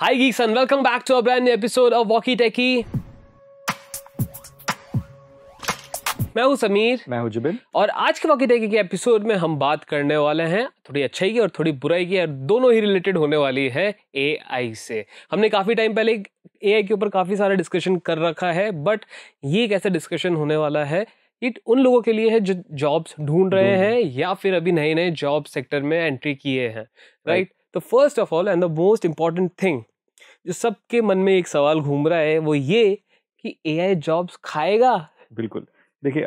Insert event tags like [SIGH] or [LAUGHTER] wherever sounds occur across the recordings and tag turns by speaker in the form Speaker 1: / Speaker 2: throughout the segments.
Speaker 1: Hi geeks and welcome back to a brand new episode of Walkie Techie. मैं हूं समीर मैं हूं जुबिन और आज के वॉकी टेकी के एपिसोड में हम बात करने वाले हैं थोड़ी अच्छाई की और थोड़ी बुराई की और दोनों ही रिलेटेड होने वाली है ए से हमने काफ़ी टाइम पहले ए के ऊपर काफ़ी सारा डिस्कशन कर रखा है बट ये एक ऐसा डिस्कशन होने वाला है इट उन लोगों के लिए है जो जॉब्स ढूंढ रहे हैं या फिर अभी नए नए जॉब सेक्टर में एंट्री किए हैं राइट right? तो first of all and the most important thing जो सबके मन में एक सवाल घूम रहा है वो ये कि ए जॉब्स खाएगा
Speaker 2: बिल्कुल देखिए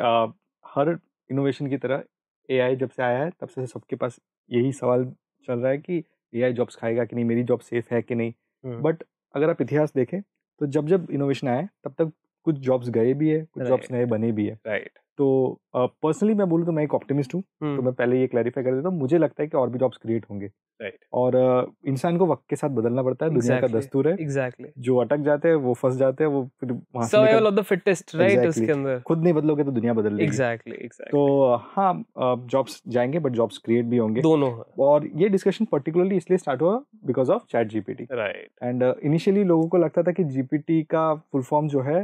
Speaker 2: हर इनोवेशन की तरह ए जब से आया है तब से सबके पास यही सवाल चल रहा है कि ए जॉब्स खाएगा कि नहीं मेरी जॉब सेफ है कि नहीं बट हम्म। अगर आप इतिहास देखें तो जब जब इनोवेशन आए तब तक कुछ जॉब्स गए भी है कुछ जॉब्स नए बने भी है राइट तो पर्सनली uh, मैं बोलूँ तो मैं एक ऑप्टिमिस्ट हूँ तो हम्म। मैं पहले ये क्लैरिफाई कर देता हूँ मुझे लगता है कि और भी जॉब्स क्रिएट होंगे राइट right. और uh, इंसान को वक्त के साथ बदलना पड़ता है exactly. दुनिया का दस्तूर है exactly. जो अटक जाते हैं वो फंस जाते हैं वो फिर survival of the
Speaker 1: fittest right उसके
Speaker 2: अंदर खुद नहीं बदलोगे तो दुनिया बदल लेगी exactly,
Speaker 1: तो
Speaker 2: हाँ जॉब्स जाएंगे बट जॉब्स क्रिएट भी होंगे दोनों और ये डिस्कशन पर्टिकुलरली इसलिए स्टार्ट हुआ because of ChatGPT right and initially लोगों को लगता था कि जीपीटी का फुल फॉर्म जो है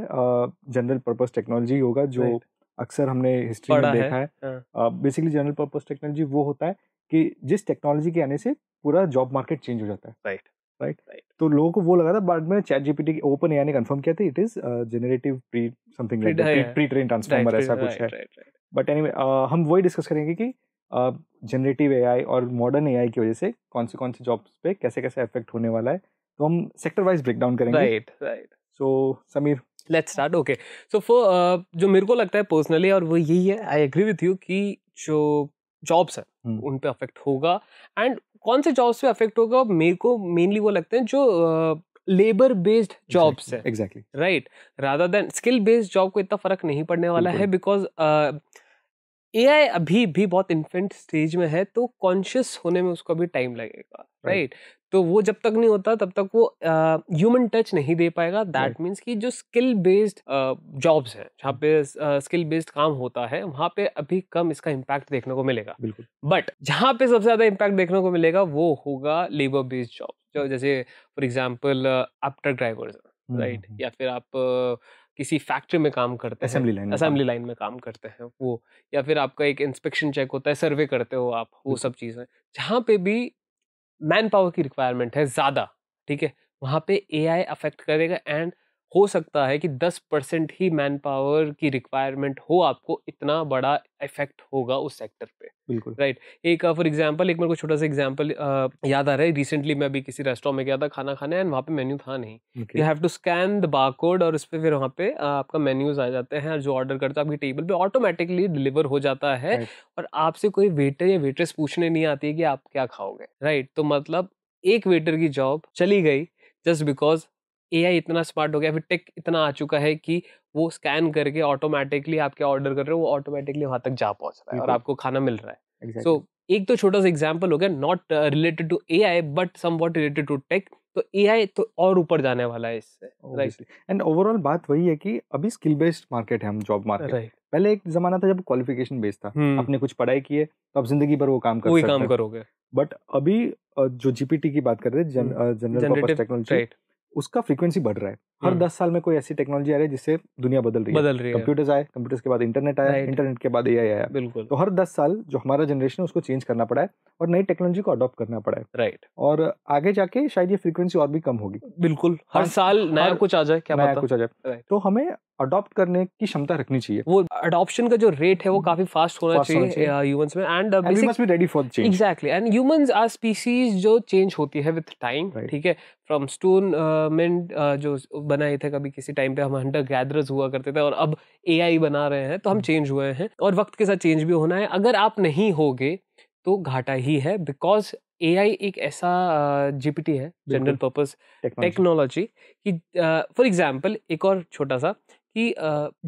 Speaker 2: जनरल पर्पज टेक्नोलॉजी होगा जो अक्सर हमने हिस्ट्री में देखा है बेसिकली जनरल पर्पज टेक्नोलॉजी वो होता है कि जिस टेक्नोलॉजी के आने से पूरा जॉब मार्केट चेंज हो जाता है राइट राइट राइट तो लोगों को वो लगा था बाद में चैट जीपीटी ओपन एआई ने कंफर्म किया था it is generative pre something like pre train transformer ऐसा कुछ है बट एनीवे हम वही डिस्कस करेंगे कि जनरेटिव एआई और मॉडर्न एआई की वजह से कौन से कौन से जॉब्स पे कैसे कैसे इफेक्ट होने वाला है तो हम सेक्टर वाइज ब्रेक डाउन करेंगे right right so Sameer
Speaker 1: let's start okay so for जो मेरे को लगता है पर्सनली और वो यही है आई एग्री विथ यू कि जो जॉब्स हैं hmm. उन पर अफेक्ट होगा एंड कौन से जॉब्स पे अफेक्ट होगा मेरे को मेनली वो लगते हैं जो लेबर बेस्ड जॉब्स है exactly right rather than skill based job को इतना फर्क नहीं पड़ने वाला है बिकॉज ए आई अभी भी बहुत इन्फेंट स्टेज में है तो कॉन्शियस होने में उसको अभी टाइम लगेगा राइट right? तो वो जब तक नहीं होता तब तक वो ह्यूमन टच नहीं दे पाएगा दैट मीन्स कि जो स्किल बेस्ड जॉब्स हैं जहाँ hmm. पे स्किल बेस्ड काम होता है वहाँ पे अभी कम इसका इम्पैक्ट देखने को मिलेगा बिल्कुल बट जहाँ पे सबसे ज़्यादा इम्पैक्ट देखने को मिलेगा वो होगा लेबर बेस्ड जॉब जैसे फॉर एग्जाम्पल आप ट्रक ड्राइवर्स राइट या फिर आप uh, किसी फैक्ट्री में काम करते हैं असेंबली लाइन में काम करते हैं वो या फिर आपका एक इंस्पेक्शन चेक होता है सर्वे करते हो आप वो सब चीज़ें जहाँ पे भी मैन पावर की रिक्वायरमेंट है ज़्यादा ठीक है वहाँ पे ए आई अफेक्ट करेगा एंड हो सकता है कि 10 परसेंट ही मैन पावर की रिक्वायरमेंट हो आपको इतना बड़ा इफेक्ट होगा उस सेक्टर पे बिल्कुल राइट right. एक फॉर uh, एग्जांपल एक मेरे को छोटा सा एग्जांपल uh, याद आ रहा है रिसेंटली मैं अभी किसी रेस्टोरेंट में गया था खाना खाने एंड वहाँ पे मेन्यू था नहीं you have to scan the bar और उस पर फिर वहाँ पे uh, आपका मेन्यूज आ जाते हैं जो ऑर्डर करते हो आपकी टेबल पे ऑटोमेटिकली डिलीवर हो जाता है right. और आपसे कोई वेटर या वेटरेस पूछने नहीं आती है कि आप क्या खाओगे राइट right? तो मतलब एक वेटर की जॉब चली गई जस्ट बिकॉज ए इतना स्मार्ट हो गया फिर टेक इतना आ चुका है कि वो स्कैन करके ऑटोमेटिकली आपके ऑर्डर कर रहे हो वो ऑटोमेटिकली वहाँ तक जा पहुँच रहा है और आपको खाना मिल रहा है सो exactly. so, एक तो छोटा सा एग्जाम्पल हो गया not related to A I but somewhat related to tech तो ए तो और ऊपर जाने वाला है इससे राइट
Speaker 2: एंड ओवरऑल बात वही है कि अभी स्किल बेस्ड मार्केट है हम जॉब मार्केट right. पहले एक जमाना था जब क्वालिफिकेशन बेस्ड था hmm. आपने कुछ पढ़ाई की है तो आप जिंदगी भर वो काम कर काम करोगे बट अभी जो जीपीटी की बात कर रहे हैं जनरल टेक्नोलॉजी हम्म। उसका फ्रीक्वेंसी बढ़ रहा है हर हम्म। दस साल में कोई ऐसी टेक्नोलॉजी आ रही है जिससे दुनिया बदल रही बदल रही है कंप्यूटर्स आए कंप्यूटर्स के बाद इंटरनेट आया इंटरनेट के बाद ए आया बिल्कुल तो हर दस साल जो हमारा जनरेशन है उसको चेंज करना पड़ा है और नई टेक्नोलॉजी को अडॉप्ट करना पड़ा है राइट और आगे जाके शायद ये फ्रीक्वेंसी और भी कम होगी बिल्कुल हर
Speaker 1: साल नया कुछ आ जाए क्या नया कुछ आ जाए
Speaker 2: तो हमें अडॉप्ट करने की क्षमता रखनी चाहिए
Speaker 1: वो अडॉप्शन का जो रेट है वो हम्म। काफी फास्ट होना चाहिए uh, में and be ready for change exactly our species जो चेंज होती है विद टाइम ठीक है फ्रॉम स्टोन मैन जो बनाए थे कभी किसी टाइम पे हम हंटर गैदरर्स हुआ करते थे और अब ए बना रहे हैं तो हम चेंज हम्म। हुए हैं और वक्त के साथ चेंज भी होना है अगर आप नहीं होगे तो घाटा ही है बिकॉज ए आई एक ऐसा जीपीटी uh, है जनरल पर्पज टेक्नोलॉजी कि फॉर uh, एग्जाम्पल एक और छोटा सा कि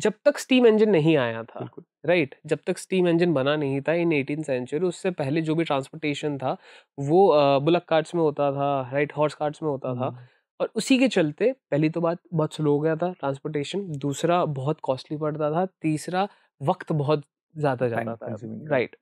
Speaker 1: जब तक स्टीम इंजन नहीं आया था राइट right? जब तक स्टीम इंजन बना नहीं था इन एटीन सेंचुरी उससे पहले जो भी ट्रांसपोर्टेशन था वो बुलक कार्ड्स में होता था राइट हॉर्स कार्ड्स में होता था हम्म। और उसी के चलते पहली तो बात बहुत स्लो हो गया था ट्रांसपोर्टेशन दूसरा बहुत कॉस्टली पड़ता था तीसरा वक्त बहुत ज़्यादा जाता था राइट right.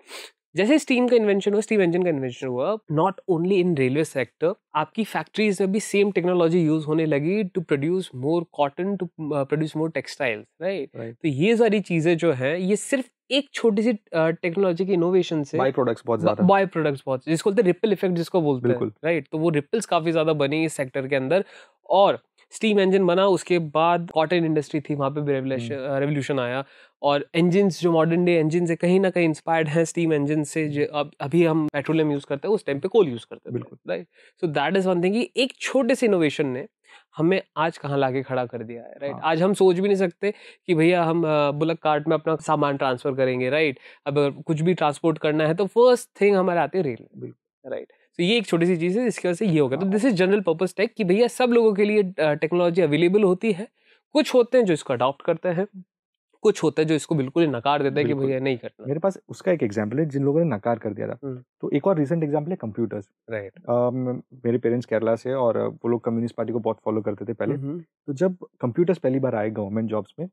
Speaker 1: जैसे स्टीम का इन्वेंशन हुआ स्टीम इंजन का इन्वेंशन हुआ not only in railway sector आपकी फैक्ट्रीज में भी सेम टेक्नोलॉजी यूज होने लगी to produce more cotton to produce more textiles right तो ये सारी चीजें जो है ये सिर्फ एक छोटी सी टेक्नोलॉजी uh, की इनोवेशन से बाय प्रोडक्ट्स बहुत ज्यादा बाय प्रोडक्ट्स बहुत जिसको बोलते हैं रिपल इफेक्ट जिसको बोलते हैं राइट तो वो रिपल्स काफी ज्यादा बने इस सेक्टर के अंदर और स्टीम इंजन बना उसके बाद कॉटन इंडस्ट्री थी वहाँ पे रेवोल्यूशन हम्म। आया और इंजिन जो मॉडर्न डे इंजिन है कहीं ना कहीं इंस्पायर्ड हैं स्टीम इंजन से हम्म। जो अब अभी हम पेट्रोलियम यूज़ करते हैं उस टाइम पे कोल यूज़ करते हैं बिल्कुल right so that is one thing एक छोटे से इनोवेशन ने हमें आज कहाँ लाके खड़ा कर दिया है राइट हाँ। आज हम सोच भी नहीं सकते कि भैया हम बुलक कार्ट में अपना सामान ट्रांसफ़र करेंगे राइट अब कुछ भी ट्रांसपोर्ट करना है तो फर्स्ट थिंग हमारे आते हैं रेल राइट तो ये एक छोटी सी चीज़ है जिसकी वजह से ये होगा तो this is general purpose tech कि भैया सब लोगों के लिए टेक्नोलॉजी अवेलेबल होती है कुछ होते हैं जो इसको अडॉप्ट करते हैं कुछ होता है जो इसको बिल्कुल ही नकार देता है कि भैया नहीं करना
Speaker 2: मेरे पास उसका एक एग्जाम्पल है जिन लोगों ने नकार कर दिया था तो एक और रिसेंट एग्जाम्पल है कंप्यूटर्स राइट मेरे पेरेंट्स केरला से और वो लोग कम्युनिस्ट पार्टी को बहुत फॉलो करते थे पहले तो जब कंप्यूटर्स पहली बार आए गवर्नमेंट जॉब्स में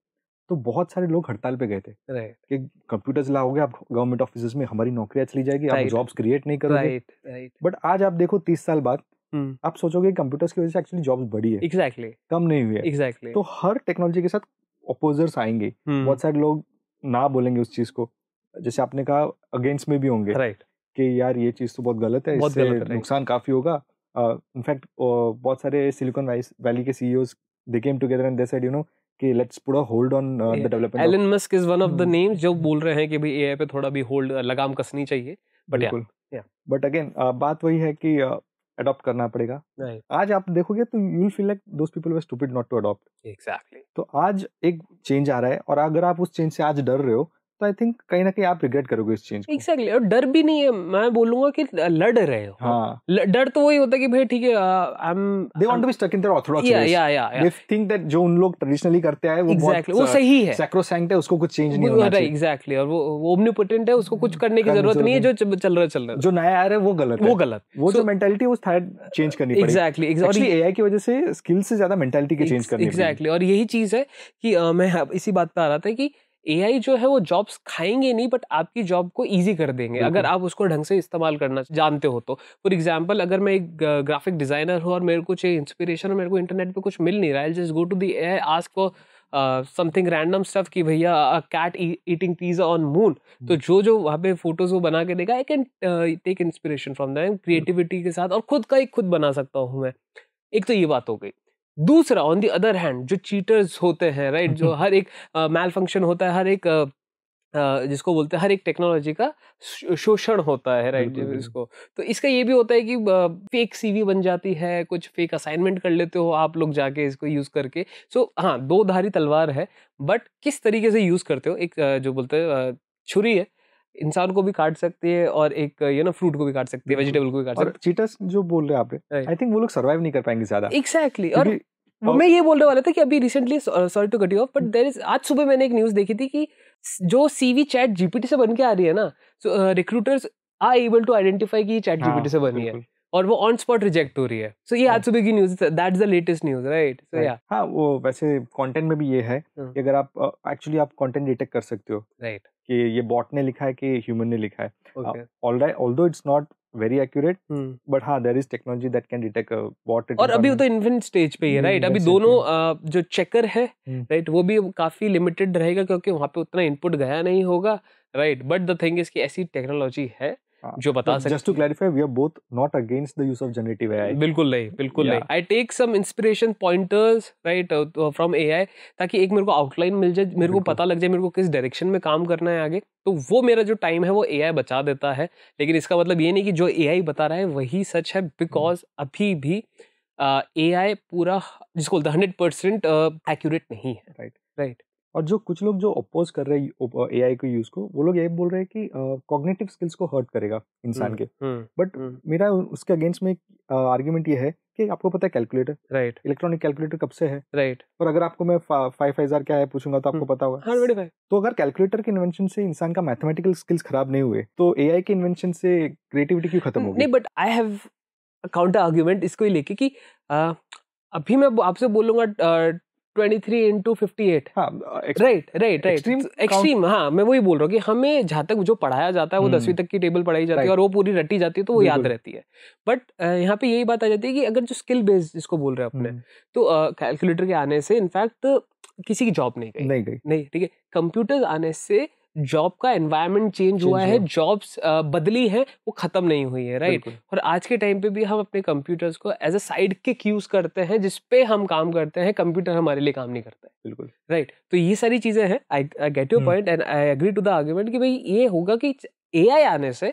Speaker 2: तो बहुत सारे लोग हड़ताल पे गए थे right. कि कंप्यूटर्स लाओगे आप गवर्नमेंट ऑफिस में हमारी नौकरियां चली जाएगी right. आप जॉब्स क्रिएट नहीं करोगे right. right. बट आज आप देखो तीस साल बाद hmm. आप सोचोगे कंप्यूटर्स की वजह से एक्चुअली जॉब्स बढ़ी है एग्जैक्टली exactly. कम नहीं हुई है एग्जैक्टली exactly. तो हर टेक्नोलॉजी के साथ अपोजर्स आएंगे hmm. बहुत सारे लोग ना बोलेंगे उस चीज को जैसे आपने कहा अगेंस्ट में भी होंगे राइट कि यार ये चीज तो बहुत गलत है इससे नुकसान काफी होगा इनफैक्ट बहुत सारे सिलिकॉन वैली के CEO they came together and they said you know कि let's put a hold on the development Elon
Speaker 1: Musk is one of the names जो बोल रहे हैं कि भाई एआई पे थोड़ा भी होल्ड uh, लगाम कसनी चाहिए
Speaker 2: बट या बट अगेन बात वही है कि अडॉप्ट uh, करना पड़ेगा आज आप देखोगे तो you feel like those people were stupid not to adopt exactly तो आज एक चेंज आ रहा है और अगर आप उस चेंज से आज डर रहे हो तो आई थिंक कहीं ना कहीं आप रिग्रेट करोगे इस चीज
Speaker 1: एग्जैक्टली exactly. और डर भी नहीं है मैं
Speaker 2: बोलूंगा कि लड़ रहे हो हाँ। डर तो वही होता है कि भाई ठीक है I am they want to be stuck in their orthodox या या या दे थिंक दैट जो उन लोग ट्रेडिशनली करते आए वो exactly. बहुत वो सही है सैक्रोसैंक्ट है उसको कुछ चेंज नहीं होना चाहिए
Speaker 1: एग्जैक्टली और वो ओमनीपोटेंट है उसको कुछ करने की जरूरत नहीं है जो चल रहा चल
Speaker 2: रहा जो नया आ रहा है वो गलत वो गलत वो जो मेंटेलिटी वो शायद चेंज करनी पड़ेगी एग्जैक्टली एग्जैक्टली एआई की वजह से स्किल्स से ज्यादा मेंटेलिटी के चेंज करनी एग्जैक्टली
Speaker 1: और यही चीज है कि मैं इसी बात पे आ रहा था कि ए जो है वो जॉब्स खाएंगे नहीं बट आपकी जॉब को ईजी कर देंगे अगर आप उसको ढंग से इस्तेमाल करना जानते हो तो फॉर एग्जाम्पल अगर मैं एक ग्राफिक डिजाइनर हूँ और मेरे को चाहिए इंस्पिरेशन मेरे को इंटरनेट पर कुछ मिल नहीं रहा है just go to the A ask for something random stuff कि भैया cat eating pizza on moon तो जो जो वहाँ पे फोटोज वो बना के देगा I can take inspiration from them creativity के साथ और खुद का एक खुद बना सकता हूँ मैं एक तो ये बात हो गई दूसरा ऑन दी अदर हैंड जो चीटर्स होते हैं राइट जो [LAUGHS] हर एक मेल uh, फंक्शन होता है हर एक uh, जिसको बोलते हैं हर एक टेक्नोलॉजी का शोषण होता है राइट इसको तो इसका ये भी होता है कि फेक सीवी बन जाती है कुछ फेक असाइनमेंट कर लेते हो आप लोग जाके इसको यूज़ करके सो so, हाँ दो धारी तलवार है बट किस तरीके से यूज़ करते हो एक जो बोलते हैं छुरी है इंसान को भी काट सकती है और एक यू
Speaker 2: नो फ्रूट को भी काट सकती है वेजिटेबल हम्म, हम्म। को भी काट सकती है चीटर्स जो बोल रहे हैं आप आई थिंक वो लोग सर्वाइव नहीं कर पाएंगे ज्यादा
Speaker 1: एक्सैक्टली और मैं ये बोलने वाला था कि अभी recently sorry to cut you off but there is आज सुबह मैंने एक न्यूज देखी थी कि जो सीवी चैट जीपीटी से बन के आ रही है ना recruiters are able to identify की चैट जीपीटी से बनी है और वो ऑन स्पॉट रिजेक्ट हो रही है
Speaker 2: सो so, ये आज हाँ। सुबह की news that is the latest news right so yeah हाँ वो वैसे कंटेंट में भी ये है हाँ। कि अगर आप एक्चुअली uh, आप कंटेंट डिटेक्ट कर सकते हो राइट right. कि ये बॉट ने लिखा है कि ह्यूमन ने लिखा है all all right though it's not very accurate but हाँ there is technology that can detect what और अभी तो
Speaker 1: इन्फिनिट स्टेज पे ही है राइट अभी दोनों जो चेकर है राइट hmm. वो भी काफी लिमिटेड रहेगा क्योंकि वहाँ पे उतना इनपुट गया नहीं होगा right but the thing is कि ऐसी टेक्नोलॉजी है हाँ। जो बता सकते just
Speaker 2: to clarify we are both not against the use of generative AI बिल्कुल नहीं बिल्कुल नहीं
Speaker 1: I take some inspiration pointers right from AI ताकि एक मेरे को आउटलाइन मिल जाए मेरे को पता लग जाए मेरे को किस डायरेक्शन में काम करना है आगे तो वो मेरा जो टाइम है वो एआई बचा देता है लेकिन इसका मतलब ये नहीं कि जो एआई बता रहा है वही सच है बिकॉज हम्म। अभी भी ए uh, पूरा जिसको बोलते हैं हंड्रेड परसेंट एक्यूरेट नहीं है राइट राइट
Speaker 2: और जो कुछ लोग जो अपोज कर रहे हैं ए आई के यूज़ को वो लोग ये बोल रहे हैं कि कॉग्नेटिव uh, स्किल्स को हर्ट करेगा इंसान हम्म, के बट हम्म, हम्म। मेरा उसके अगेंस्ट में आर्ग्यूमेंट uh, ये है कि आपको पता है कैलकुलेटर राइट इलेक्ट्रॉनिक कैलकुलेटर कब से है राइट और अगर आपको मैं फाइव हजार क्या है पूछूंगा तो आपको पता होगा हाँ, तो अगर कैलकुलेटर के इन्वेंशन से इंसान का मैथमेटिकल स्किल्स खराब नहीं हुए तो ए के इन्वेंशन से क्रिएटिविटी क्यों खत्म होगी
Speaker 1: but I have counter argument इसको ही लेके कि अभी मैं आपसे बोलूंगा 23 into fifty eight right right right extreme हाँ मैं वही बोल रहा हूँ कि हमें जहाँ तक जो पढ़ाया जाता है वो हम्म। दसवीं तक की टेबल पढ़ाई जाती है और वो पूरी रटी जाती है तो वो याद रहती है बट यहाँ पे यही बात आ जाती है कि अगर जो स्किल बेस्ड जिसको बोल रहे हैं अपने हम्म। तो कैलकुलेटर के आने से इनफैक्ट किसी की जॉब नहीं गई नहीं गई नहीं ठीक है कंप्यूटर्स आने से जॉब का एनवायरनमेंट चेंज हुआ है जॉब्स बदली है वो खत्म नहीं हुई है राइट और आज के टाइम पे भी हम अपने कंप्यूटर्स को as a sidekick use करते हैं जिस पे हम काम करते हैं कंप्यूटर हमारे लिए काम नहीं करता है बिल्कुल राइट तो ये सारी चीजें हैं I I get your point and I agree to the argument कि भाई ये होगा कि ए आने से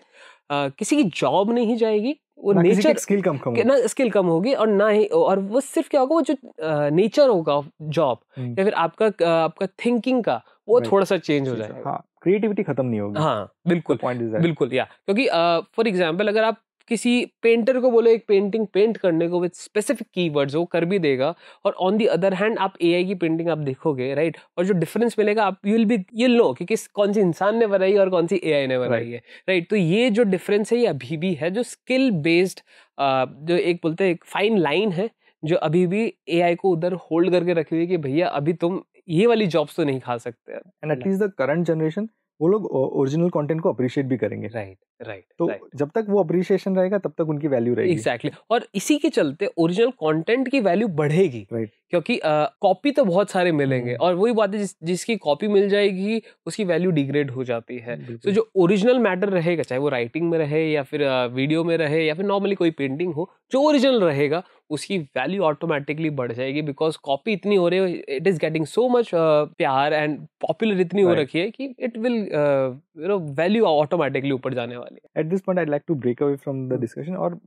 Speaker 1: Uh, किसी की जॉब नहीं जाएगी वो नेचर स्किल कम कम ना स्किल कम होगी और ना ही और वो सिर्फ क्या होगा वो जो नेचर होगा जॉब हम्म। या फिर आपका आपका थिंकिंग का वो थोड़ा सा चेंज हो जाएगा हाँ
Speaker 2: क्रिएटिविटी खत्म नहीं होगी हाँ बिल्कुल पॉइंट इज बिल्कुल या
Speaker 1: क्योंकि फॉर uh, एग्जाम्पल अगर आप किसी पेंटर को बोलो एक पेंटिंग पेंट करने को विद स्पेसिफिक की वर्ड्स वो कर भी देगा और ऑन दी अदर हैंड आप ए की पेंटिंग आप देखोगे राइट right? और जो डिफरेंस मिलेगा आप you will be you know कि किस कौन सी इंसान ने बनाई और कौन सी ए ने बनाई है राइट तो ये जो डिफरेंस है ये अभी भी है जो स्किल बेस्ड uh, जो एक बोलते हैं एक फाइन लाइन है जो अभी भी ए को उधर होल्ड करके रखी हुई है कि भैया अभी तुम ये वाली जॉब्स तो नहीं खा सकते and at least the
Speaker 2: current generation वो लोग ओरिजिनल कंटेंट को अप्रिशिएट भी करेंगे राइट
Speaker 1: right, राइट right, तो right.
Speaker 2: जब तक वो अप्रिशिएशन रहेगा तब तक उनकी वैल्यू रहेगी एग्जैक्टली
Speaker 1: exactly. और इसी के चलते ओरिजिनल कंटेंट की वैल्यू बढ़ेगी राइट right. क्योंकि कॉपी uh, तो बहुत सारे मिलेंगे hmm. और वही बात है जिस, जिसकी कॉपी मिल जाएगी उसकी वैल्यू डिग्रेड हो जाती है तो so, जो ओरिजिनल मैटर रहेगा चाहे वो राइटिंग में रहे या फिर वीडियो में रहे या फिर नॉर्मली कोई पेंटिंग हो जो ओरिजिनल रहेगा उसकी वैल्यू ऑटोमेटिकली बढ़ जाएगी बिकॉज कॉपी इतनी हो रही है it is getting so much प्यार एंड पॉपुलर इतनी right. हो रखी है कि it will you know value automatically ऊपर जाने वाली
Speaker 2: है at this point I like to break away from the discussion और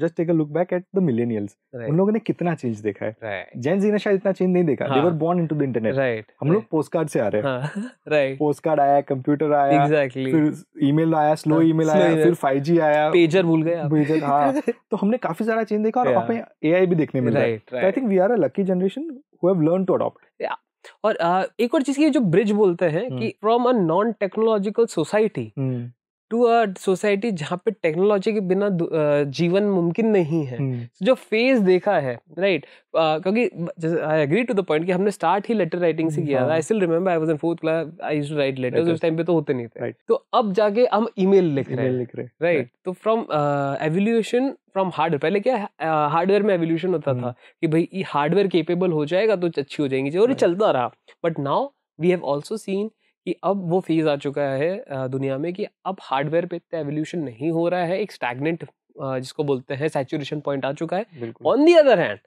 Speaker 2: just take a look back at the millennials उन लोगों ने कितना चेंज देखा है जेन जी ने शायद इतना चेंज नहीं देखा they were born into the internet right हम लोग पोस्ट कार्ड से आ रहे हैं राइट पोस्ट कार्ड आया कंप्यूटर आया एग्जैक्टली फिर ईमेल आया स्लो ईमेल हाँ, आया फिर 5G आया पेजर भूल गए आप पेजर हां [LAUGHS] तो हमने काफी सारा चेंज देखा और हमें एआई भी देखने मिला right I think we are a lucky generation who have learn to adopt
Speaker 1: और uh, एक और चीज की जो ब्रिज बोलते हैं हम्म। कि from a non technological society to a society जहाँ पे टेक्नोलॉजी के बिना जीवन मुमकिन नहीं है hmm. जो फेज देखा है राइट right? uh, क्योंकि I agree to the point कि हमने स्टार्ट ही लेटर राइटिंग से किया था I still remember I was in fourth class I used to write letters उस टाइम पे तो होते नहीं थे right. तो अब जाके हम ईमेल लिख रहे हैं लिख रहे राइट तो फ्रॉम एवोल्यूशन फ्रॉम हार्डवेयर पहले क्या हार्डवेयर में एवोल्यूशन होता था हम्म। कि भाई ये हार्डवेयर केपेबल हो जाएगा तो अच्छी हो जाएंगी और ये चलता रहा but now we have also seen कि अब वो फेज़ आ चुका है दुनिया में कि अब हार्डवेयर पे इतना एवोल्यूशन नहीं हो रहा है एक स्टैगनेंट जिसको बोलते हैं सैचुरेशन पॉइंट आ चुका है on the other hand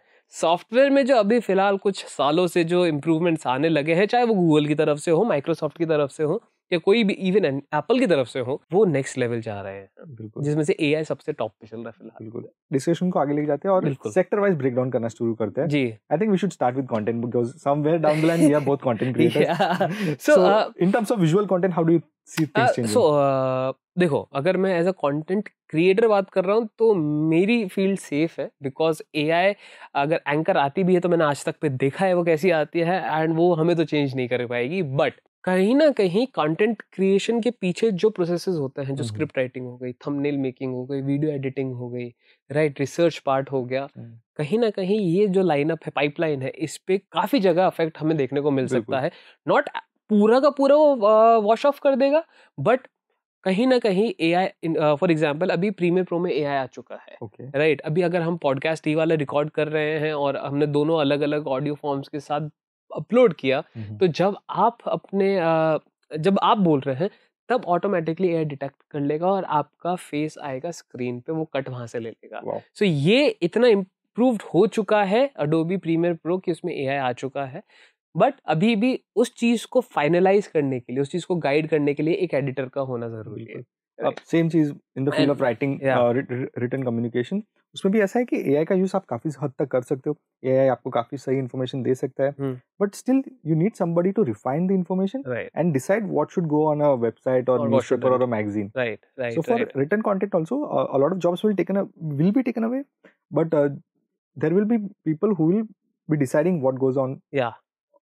Speaker 1: software में जो अभी फिलहाल कुछ सालों से जो इम्प्रूवमेंट्स आने लगे हैं चाहे वो गूगल की तरफ से हो माइक्रोसॉफ्ट की तरफ से हो या कोई भी इवन एप्पल की तरफ से हो वो नेक्स्ट लेवल जा रहे हैं बिल्कुल जिसमें से एआई सबसे टॉप पे चल रहा है फिलहाल बिल्कुल
Speaker 2: डिस्कशन को आगे लेके जाते हैं और सेक्टर वाइज ब्रेक डाउन करना शुरू करते हैं जी I think we should start with content because somewhere down the line we are both content creators so in terms of visual content how do you see things changing so
Speaker 1: देखो अगर मैं as a content creator बात कर रहा हूँ तो मेरी field safe है बिकॉज ए अगर एंकर आती भी है तो मैंने आज तक पे देखा है वो कैसी आती है एंड वो हमें तो चेंज नहीं कर पाएगी बट कहीं ना कहीं कंटेंट क्रिएशन के पीछे जो प्रोसेसेस होते हैं जो स्क्रिप्ट राइटिंग हो गई थंबनेल मेकिंग हो गई वीडियो एडिटिंग हो गई राइट रिसर्च पार्ट हो गया कहीं ना कहीं ये जो लाइनअप है पाइपलाइन है इस पे काफी जगह अफेक्ट हमें देखने को मिल सकता है नॉट पूरा का पूरा वो वॉश ऑफ कर देगा बट कहीं ना कहीं ए आई फॉर एग्जाम्पल अभी प्रीमियर प्रो में ए आई आ चुका है राइट okay. right? अभी अगर हम पॉडकास्ट ई वाला रिकॉर्ड कर रहे हैं और हमने दोनों अलग अलग ऑडियो फॉर्म्स के साथ अपलोड किया हम्म। तो जब आप अपने जब आप बोल रहे हैं तब ऑटोमेटिकली एयर डिटेक्ट कर लेगा और आपका फेस आएगा स्क्रीन पे वो कट वहां से ले लेगा सो so, ये इतना इम्प्रूव हो चुका है अडोबी प्रीमियर प्रो कि उसमें ए आ चुका है बट अभी भी उस चीज को फाइनलाइज करने के लिए उस चीज को गाइड करने के लिए एक एडिटर का होना जरूरी है
Speaker 2: सेम चीज in the field of writing written communication उसमें भी ऐसा है कि ए का यूज आप काफी हद तक कर सकते हो ए आपको काफी सही इन्फॉर्मेशन दे सकता है but still you need somebody to refine the information and decide what should go on a website और न्यूज पेपर और magazine
Speaker 1: right right so for
Speaker 2: written content also a lot of jobs will taken will be taken away but there will be people who will be deciding what goes on या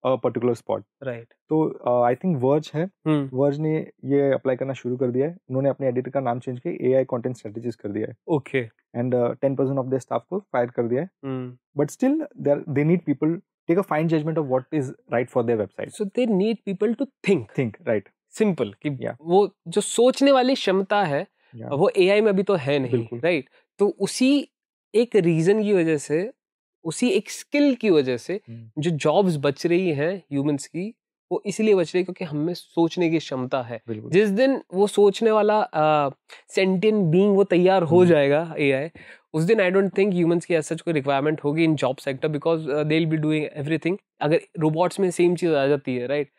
Speaker 2: particular spot right तो I think Verge है Verge ने ये apply करना शुरू कर दिया है उन्होंने अपने एडिटर का नाम चेंज किया ए आई कॉन्टेंट स्ट्रेटेजीज कर दिया है okay and ten percent of the staff को फायर कर दिया है but still they need people take a fine judgement of what is right for their website so they need people to think think right simple कि yeah.
Speaker 1: वो जो सोचने वाली क्षमता है yeah. वो एआई में अभी तो है नहीं राइट right? तो उसी एक रीजन की वजह से उसी एक स्किल की वजह से जो जॉब्स बच रही हैं ह्यूमंस की वो इसलिए बच रही है क्योंकि हमें सोचने की क्षमता है जिस दिन वो सोचने वाला सेंटेन बींग वो तैयार हो जाएगा आई उस दिन आई डोंट थिंक ह्यूमंस की सच कोई रिक्वायरमेंट होगी in job sector because they will be doing everything अगर रोबोट्स में सेम चीज़ आ जाती है राइट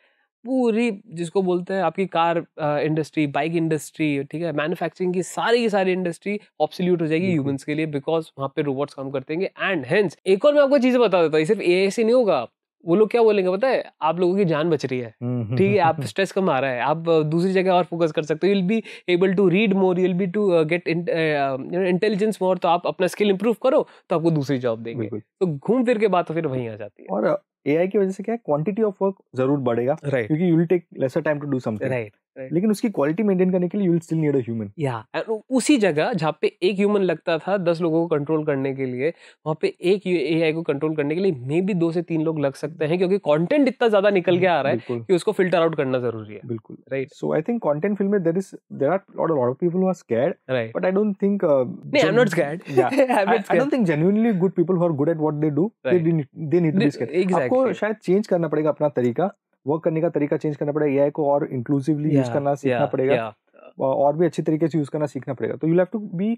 Speaker 1: पूरी जिसको बोलते हैं आपकी कार इंडस्ट्री बाइक इंडस्ट्री ठीक है मैन्युफैक्चरिंग की सारी की सारी इंडस्ट्री ऑब्सोल्यूट हो जाएगी ह्यूमंस के लिए बिकॉज वहाँ पे रोबोट्स काम करते हैं एंड हेंस एक और मैं आपको चीजें बता देता हूँ सिर्फ ए नहीं होगा वो लोग क्या बोलेंगे पता है आप लोगों की जान बच रही है हम्म, हम्म, ठीक है आप स्ट्रेस हम्म। कम आ रहा है आप दूसरी जगह और फोकस कर सकते हो you'll be able to read more you'll be to get intelligence more तो आप अपना स्किल इंप्रूव करो तो आपको दूसरी जॉब देंगे तो घूम फिर के बात
Speaker 2: तो फिर वहीं आ जाती है और एआई की वजह से क्या क्वांटिटी ऑफ वर्क जरूर बढ़ेगा राइट क्योंकि you will take lesser time to do something right लेकिन उसकी क्वालिटी मेंटेन करने के लिए you will still need a human या
Speaker 1: उसी जगह जहाँ पे एक ह्यूमन लगता था दस लोगों को कंट्रोल करने के लिए वहाँ पे एक एआई को कंट्रोल करने के लिए मे भी दो से तीन लोग लग सकते हैं क्योंकि कंटेंट इतना ज्यादा निकल के आ रहा है कि उसको फिल्टर आउट करना जरूरी
Speaker 2: है बिल्कुल right so I think content film में there is there are lot of people who are scared right but I don't think नहीं I am not scared I don't think genuinely good people who are good at what they do they need to be scared आपको शायद change करना पड़ेगा अपना तरीका work करने का तरीका चेंज करना पड़ेगा ए को और इंक्लूसिवली यूज करना सीखना पड़ेगा और भी अच्छे तरीके से यूज करना सीखना पड़ेगा तो you have to be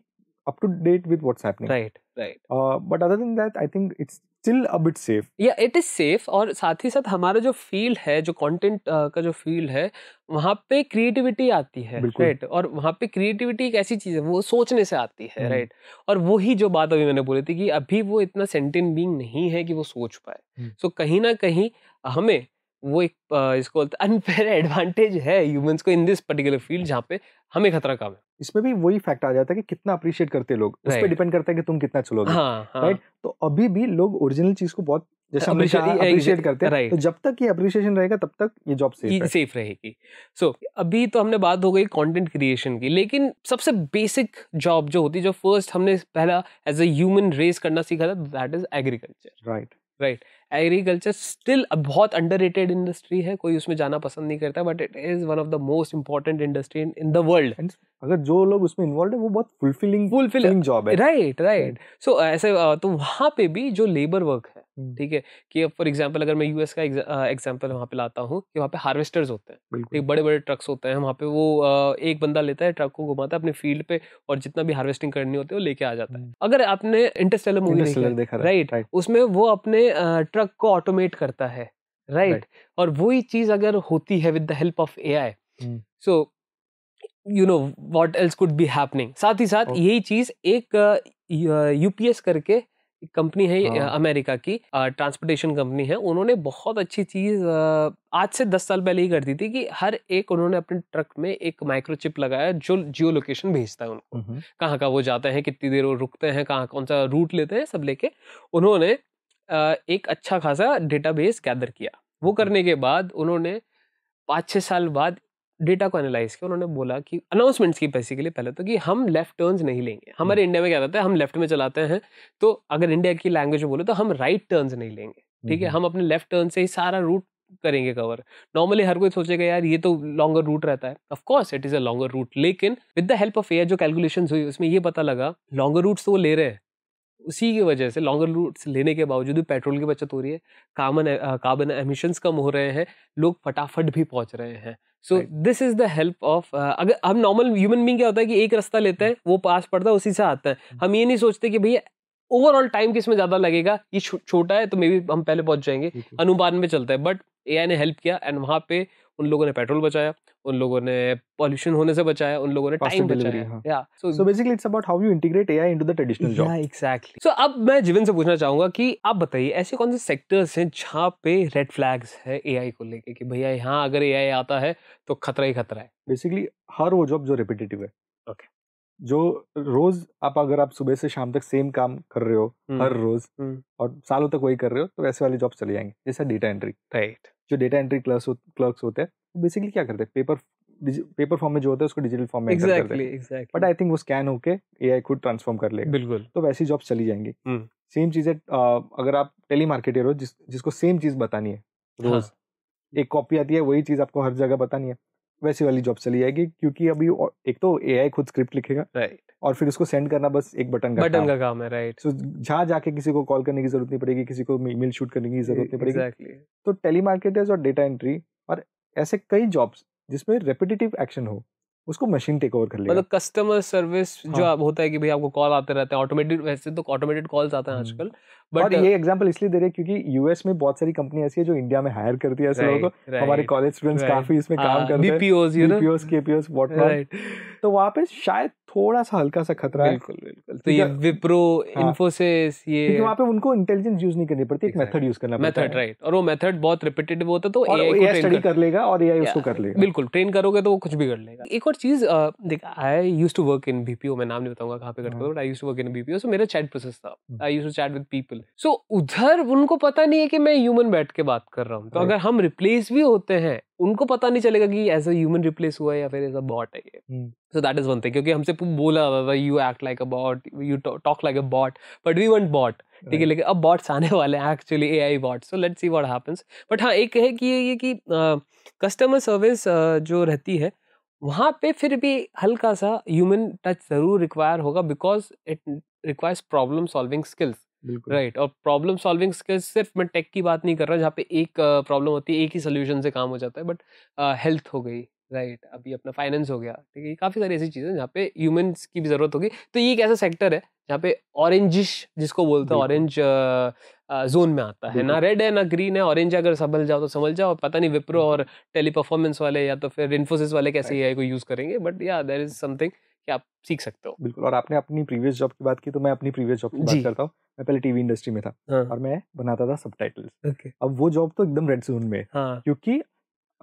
Speaker 2: up to date with what's happening right right uh, but other than that i think it's still a bit safe
Speaker 1: yeah it is safe और साथ ही साथ हमारा जो फील्ड है जो कंटेंट uh, का जो फील्ड है वहाँ पे क्रिएटिविटी आती है राइट और वहाँ पे क्रिएटिविटी एक ऐसी चीज़ है वो सोचने से आती है राइट हम्म। और वही जो बात अभी मैंने बोली थी कि अभी वो इतना सेंटेंट बींग नहीं है कि वो सोच पाए सो हम्म। so, कहीं ना कहीं हमें वो एक इसको बोलते अनफेयर एडवांटेज [LAUGHS] है ह्यूमंस को इन दिस पर्टिकुलर फील्ड जहाँ पे हमें खतरा कम है
Speaker 2: इसमें भी वही फैक्ट आ जाता है कि कितना अप्रिशिएट करते लोग right. उस पर डिपेंड करता है कि तुम कितना चलोगे हाँ, हाँ. राइट तो अभी भी लोग ओरिजिनल चीज को बहुत जैसे अप्रिशिएट करते हैं तो जब तक ये अप्रिशिएशन रहेगा तब तक ये जॉब सेफ सेफ
Speaker 1: रहेगी सो so, अभी तो हमने बात हो गई कंटेंट क्रिएशन की लेकिन सबसे बेसिक जॉब जो होती है जो फर्स्ट हमने पहला एज अ ह्यूमन रेस करना सीखा था that is agriculture right right agriculture still बहुत अंडर इंडस्ट्री है कोई उसमें जाना पसंद नहीं करता but it is one of the most important industry in the world
Speaker 2: अगर जो लोग उसमें इन्वॉल्व है वो बहुत फुलफिलिंग फुलफिलिंग जॉब है राइट राइट
Speaker 1: सो ऐसे तो वहाँ पे भी जो लेबर वर्क है ठीक है कि फॉर एग्जाम्पल अगर मैं यूएस का एग्जाम्पल वहाँ पे लाता हूँ कि वहाँ पे हार्वेस्टर्स होते हैं ठीक बड़े बड़े ट्रक्स होते हैं वहाँ पे वो एक बंदा लेता है ट्रक को घुमाता है अपने फील्ड पे और जितना भी हार्वेस्टिंग करनी होती है वो लेके आ जाता है अगर आपने इंटरस्टेलर मूवी देखा राइट उसमें वो अपने ट्रक को ऑटोमेट करता है राइट और वही चीज अगर होती है with the help of A I so you know what else could be happening साथ ही साथ यही चीज एक यूपीएस करके कंपनी है हाँ। अमेरिका की ट्रांसपोर्टेशन कंपनी है उन्होंने बहुत अच्छी चीज आज से दस साल पहले ही कर दी थी कि हर एक उन्होंने अपने ट्रक में एक माइक्रोचिप लगाया जो जियो लोकेशन भेजता है उनको कहाँ का वो जाते हैं कितनी देर वो रुकते हैं कहाँ कौन सा रूट लेते हैं सब लेके उन्होंने एक अच्छा खासा डेटाबेस गैदर किया वो करने के बाद उन्होंने पाँच छः साल बाद डेटा को एनालाइज किया उन्होंने बोला कि अनाउंसमेंट्स की बेसिकली पहले तो कि हम लेफ्ट टर्न्स नहीं लेंगे हमारे इंडिया हम्म। में क्या रहता है हम लेफ्ट में चलाते हैं तो अगर इंडिया की लैंग्वेज में बोले तो हम राइट टर्न्स नहीं लेंगे ठीक है हम्म। हम अपने लेफ्ट टर्न से ही सारा रूट करेंगे कवर नॉर्मली हर कोई सोचेगा यार ये तो लॉन्गर रूट रहता है of course it is a longer route लेकिन with the help of AI जो कैलकुलेशन हुई उसमें ये पता लगा लॉन्गर रूट्स तो वो ले रहे हैं उसी की वजह से लॉन्गर रूट्स लेने के बावजूद भी पेट्रोल की बचत हो रही है कार्बन कार्बन एमिशंस कम हो रहे हैं लोग फटाफट भी पहुंच रहे हैं so this is the help of अगर हम नॉर्मल ह्यूमन बींग क्या होता है कि एक रास्ता लेते हैं हम्म। वो पास पड़ता है उसी से आता है हम्म। हम ये नहीं सोचते कि भैया ओवरऑल टाइम किसमें ज़्यादा लगेगा ये छोटा है तो मे बी हम पहले पहुंच जाएंगे अनुमान में चलता है बट ए ने हेल्प किया एंड वहाँ पे उन लोगों ने पेट्रोल बचाया उन लोगों ने पॉल्यूशन होने से बचाया उन लोगों ने टाइम बचाया
Speaker 2: या so basically it's about how you integrate AI into the traditional job exactly
Speaker 1: so अब मैं जीवन से पूछना चाहूंगा कि आप बताइए ऐसे कौन से सेक्टर्स हैं जहाँ पे रेड फ्लैग्स है एआई को लेके कि भैया यहाँ अगर एआई आता है तो खतरा ही खतरा है
Speaker 2: बेसिकली हर वो जॉब जो रिपीटेटिव है ओके जो रोज आप अगर आप सुबह से शाम तक सेम काम कर रहे हो हम्म, हर रोज हम्म। और सालों तक वही कर रहे हो तो वैसे वाले जॉब चले जाएंगे जैसा डेटा एंट्री राइट जो डेटा एंट्री क्लर्स क्लर्क्स होते हैं तो बेसिकली क्या करते हैं पेपर पेपर फॉर्म में जो होता है उसको डिजिटल फॉर्म में बट आई थिंक वो स्कैन होके आई खुद ट्रांसफॉर्म कर लेगा बिल्कुल तो वैसी जॉब चली जाएंगी सेम चीज है अगर आप टेली मार्केटर हो जिस, जिसको सेम चीज बतानी है हाँ। रोज एक कॉपी आती है वही चीज आपको हर जगह बतानी है वैसी वाली जॉब चली जाएगी क्योंकि अभी एक तो ए खुद स्क्रिप्ट लिखेगा राइट और फिर उसको सेंड करना बस एक बटन का बटन का
Speaker 1: काम है राइट सो
Speaker 2: जहाँ जाके किसी को कॉल करने की जरूरत नहीं पड़ेगी किसी को ईमेल शूट करने की जरूरत नहीं पड़ेगी exactly. तो टेली मार्केटर्स और डेटा एंट्री और ऐसे कई जॉब्स जिसमें रेपिटेटिव एक्शन हो उसको मशीन टेक ओवर कर लेगा मतलब
Speaker 1: कस्टमर सर्विस हाँ। जो हाँ. होता है कि भाई आपको कॉल आते रहते हैं ऑटोमेटेड वैसे तो ऑटोमेटेड कॉल्स आते हैं हम्म। आजकल बट ये
Speaker 2: एग्जांपल uh, इसलिए दे रहे हैं क्योंकि यूएस में बहुत सारी कंपनी ऐसी है जो इंडिया में हायर करती है ऐसे लोगों को हमारे कॉलेज स्टूडेंट्स काफी इसमें आ, काम हाँ, करते हैं BPOs BPOs KPOs what whatnot तो वहां पे शायद थोड़ा सा हल्का सा खतरा है बिल्कुल बिल्कुल तो ये
Speaker 1: विप्रो इंफोसिस हाँ। ये क्योंकि वहां पे
Speaker 2: उनको इंटेलिजेंस यूज नहीं करनी पड़ती एक मेथड यूज करना पड़ता है मेथड राइट
Speaker 1: और वो मेथड बहुत रिपीटेटिव होता है तो एआई को ट्रेन कर लेगा और एआई उसको कर लेगा बिल्कुल ट्रेन करोगे तो वो कुछ भी कर लेगा एक एक और चीज़ देख I used to work in BPO मैं नाम नहीं बताऊंगा कहाँ पे करता था but I used to work in BPO so मेरा चैट प्रोसेस था I used to chat with people so उधर उनको पता नहीं है कि मैं ह्यूमन बैठ के बात कर रहा हूँ तो हाँ। अगर हम रिप्लेस भी होते हैं उनको पता नहीं चलेगा कि एज अ ह्यूमन रिप्लेस हुआ है या फिर एज अ बॉट है ये so that is one thing क्योंकि हमसे बोला हुआ you act like a bot you talk like a bot but we want bot ठीक है लेकिन अब बॉट्स आने वाले हैं actually A I bot so let's see what happens but हाँ एक है कि ये कि कस्टमर सर्विस जो रहती है वहाँ पे फिर भी हल्का सा ह्यूमन टच ज़रूर रिक्वायर होगा because it requires problem solving skills right और प्रॉब्लम सॉल्विंग स्किल्स सिर्फ मैं टेक की बात नहीं कर रहा जहाँ पे एक प्रॉब्लम होती है एक ही सोल्यूशन से काम हो जाता है बट हेल्थ हो गई राइट right. अभी अपना फाइनेंस हो गया ठीक है काफ़ी सारी ऐसी चीज़ें जहाँ पे ह्यूमन्स की भी ज़रूरत होगी तो ये एक ऐसा सेक्टर है जहाँ पे ऑरेंजिश जिसको बोलते हैं ऑरेंज जोन में आता है ना रेड है ना ग्रीन है ऑरेंज अगर संभल जाओ तो समझ जाओ पता नहीं विप्रो और टेली परफॉर्मेंस वाले या तो फिर इन्फोसिस वाले कैसे ए को यूज करेंगे बट या देर इज समथिंग कि आप सीख सकते हो बिल्कुल और आपने
Speaker 2: अपनी प्रीवियस जॉब की बात की तो मैं अपनी प्रीवियस जॉब की बात करता हूँ मैं पहले टीवी इंडस्ट्री में था हाँ. और मैं बनाता था सब okay. अब वो जॉब तो एकदम रेड जोन में हाँ. क्योंकि